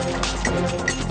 Thank you.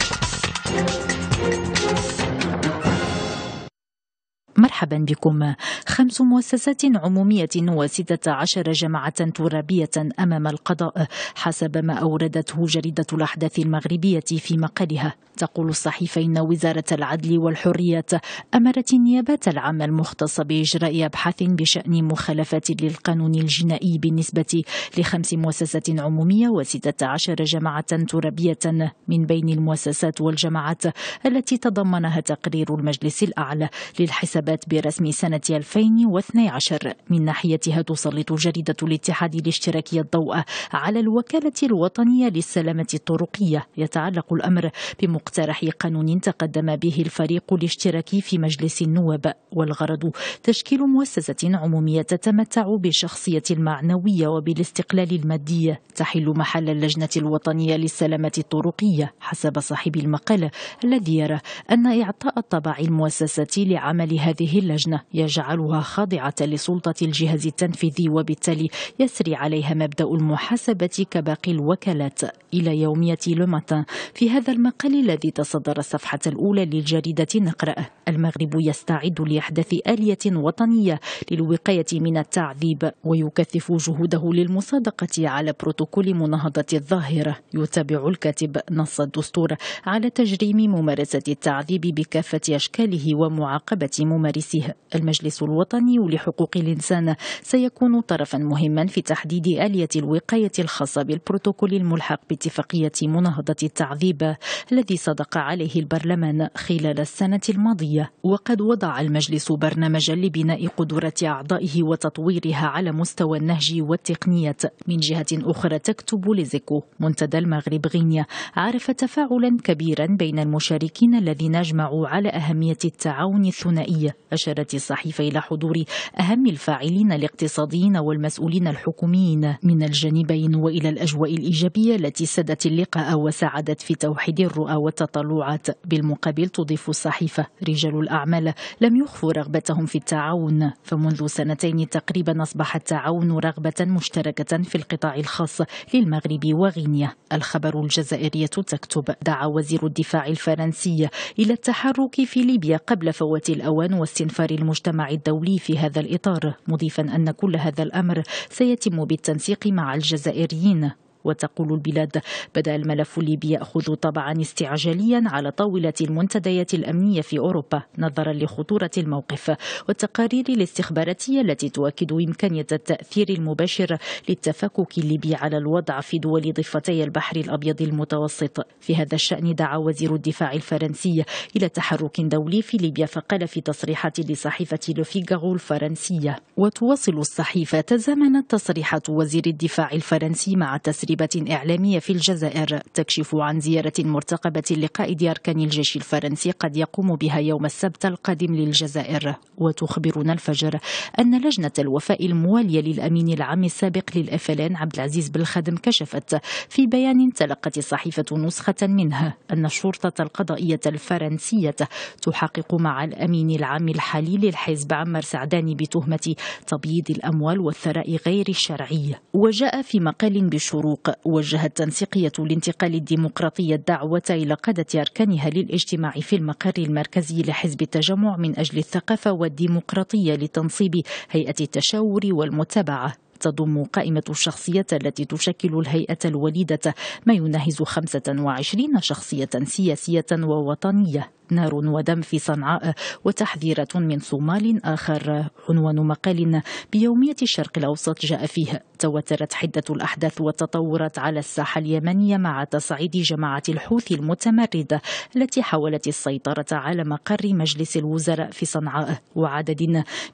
مرحبا بكم خمس مؤسسات عمومية وستة عشر جماعة ترابية أمام القضاء حسب ما أوردته جريدة الأحداث المغربية في مقالها تقول الصحيفة إن وزارة العدل والحريات أمرت النيابة العامة المختصة بإجراء أبحاث بشأن مخالفات للقانون الجنائي بالنسبة لخمس مؤسسات عمومية وستة عشر جماعة ترابية من بين المؤسسات والجماعات التي تضمنها تقرير المجلس الأعلى للحسابات برسم سنة 2012 من ناحيتها تسلط جريدة الاتحاد الاشتراكي الضوء على الوكالة الوطنية للسلامة الطرقية يتعلق الأمر بمقترح قانون تقدم به الفريق الاشتراكي في مجلس النواب والغرض تشكيل مؤسسة عمومية تتمتع بالشخصية المعنوية وبالاستقلال المادي تحل محل اللجنة الوطنية للسلامة الطرقية حسب صاحب المقال الذي يرى أن إعطاء الطبع المؤسسة لعمل هذه اللجنة يجعلها خاضعة لسلطة الجهاز التنفيذي وبالتالي يسري عليها مبدأ المحاسبة كباقي الوكالات إلى يومية لوماتان في هذا المقال الذي تصدر الصفحة الأولى للجريدة نقرأ المغرب يستعد لإحداث آلية وطنية للوقاية من التعذيب ويكثف جهوده للمصادقة على بروتوكول مناهضة الظاهرة يتابع الكاتب نص الدستور على تجريم ممارسة التعذيب بكافة أشكاله ومعاقبة ممارسة مجلسه المجلس الوطني لحقوق الإنسان سيكون طرفا مهما في تحديد آلية الوقاية الخاصة بالبروتوكول الملحق باتفاقية مناهضة التعذيب الذي صدق عليه البرلمان خلال السنة الماضية وقد وضع المجلس برنامجا لبناء قدرة أعضائه وتطويرها على مستوى النهج والتقنية من جهة أخرى تكتب لزيكو منتدى المغرب غينيا عرف تفاعلا كبيرا بين المشاركين الذين اجمعوا على أهمية التعاون الثنائي أشارت الصحيفة إلى حضور أهم الفاعلين الاقتصاديين والمسؤولين الحكوميين من الجانبين وإلى الأجواء الإيجابية التي سدت اللقاء وساعدت في توحيد الرؤى والتطلعات بالمقابل تضيف الصحيفة رجال الأعمال لم يخفوا رغبتهم في التعاون فمنذ سنتين تقريبا أصبح التعاون رغبة مشتركة في القطاع الخاص للمغرب وغينيا الخبر الجزائرية تكتب دعا وزير الدفاع الفرنسي إلى التحرك في ليبيا قبل فوات الأوان واستنى استنفار المجتمع الدولي في هذا الإطار مضيفا أن كل هذا الأمر سيتم بالتنسيق مع الجزائريين وتقول البلاد بدأ الملف الليبي يأخذ طبعا استعجاليا على طاولة المنتديات الأمنية في أوروبا نظرا لخطورة الموقف والتقارير الاستخباراتية التي تؤكد إمكانية التأثير المباشر للتفكك الليبي على الوضع في دول ضفتي البحر الأبيض المتوسط في هذا الشأن دعا وزير الدفاع الفرنسي إلى تحرك دولي في ليبيا فقال في تصريحات لصحيفة لوفيغارو الفرنسية وتواصل الصحيفة تزامنت تصريحات وزير الدفاع الفرنسي مع تسريب تدريبات إعلامية في الجزائر تكشف عن زيارة مرتقبة لقائد أركان الجيش الفرنسي قد يقوم بها يوم السبت القادم للجزائر وتخبرنا الفجر أن لجنة الوفاء الموالية للأمين العام السابق للأفلان عبد العزيز بالخدم كشفت في بيان تلقت الصحيفة نسخة منه أن الشرطة القضائية الفرنسية تحقق مع الأمين العام الحالي للحزب عمر سعداني بتهمة تبييض الأموال والثراء غير الشرعي وجاء في مقال بالشروق وجهت تنسيقية الانتقال الديمقراطي الدعوة إلى قادة أركانها للاجتماع في المقر المركزي لحزب التجمع من أجل الثقافة والديمقراطية لتنصيب هيئة التشاور والمتابعة تضم قائمة الشخصيات التي تشكل الهيئة الوليدة ما يناهز 25 شخصية سياسية ووطنية نار ودم في صنعاء وتحذيرات من صومال آخر عنوان مقال بيومية الشرق الأوسط جاء فيه توترت حدة الأحداث وتطورت على الساحة اليمنية مع تصعيد جماعة الحوثي المتمردة التي حاولت السيطرة على مقر مجلس الوزراء في صنعاء وعدد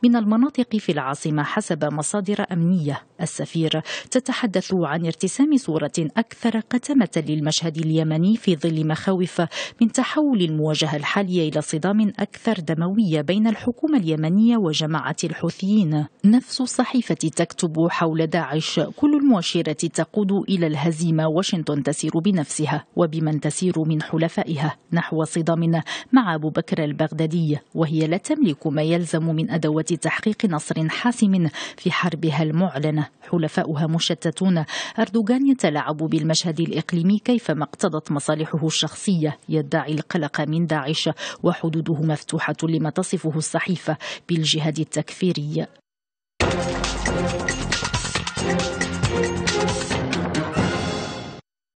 من المناطق في العاصمة حسب مصادر أمنية السفير تتحدث عن ارتسام صورة أكثر قتمة للمشهد اليمني في ظل مخاوف من تحول المواجهة الحالية إلى صدام أكثر دموية بين الحكومة اليمنية وجماعة الحوثيين نفس الصحيفة تكتب حول داعش كل المؤشرات تقود إلى الهزيمة واشنطن تسير بنفسها وبمن تسير من حلفائها نحو صدام مع أبو بكر البغدادي وهي لا تملك ما يلزم من أدوات تحقيق نصر حاسم في حربها المعلنة حلفاؤها مشتتون أردوغان يتلاعب بالمشهد الإقليمي كيفما اقتضت مصالحه الشخصية يدعي القلق من داعش داعش وحدوده مفتوحة لما تصفه الصحيفة بالجهاد التكفيري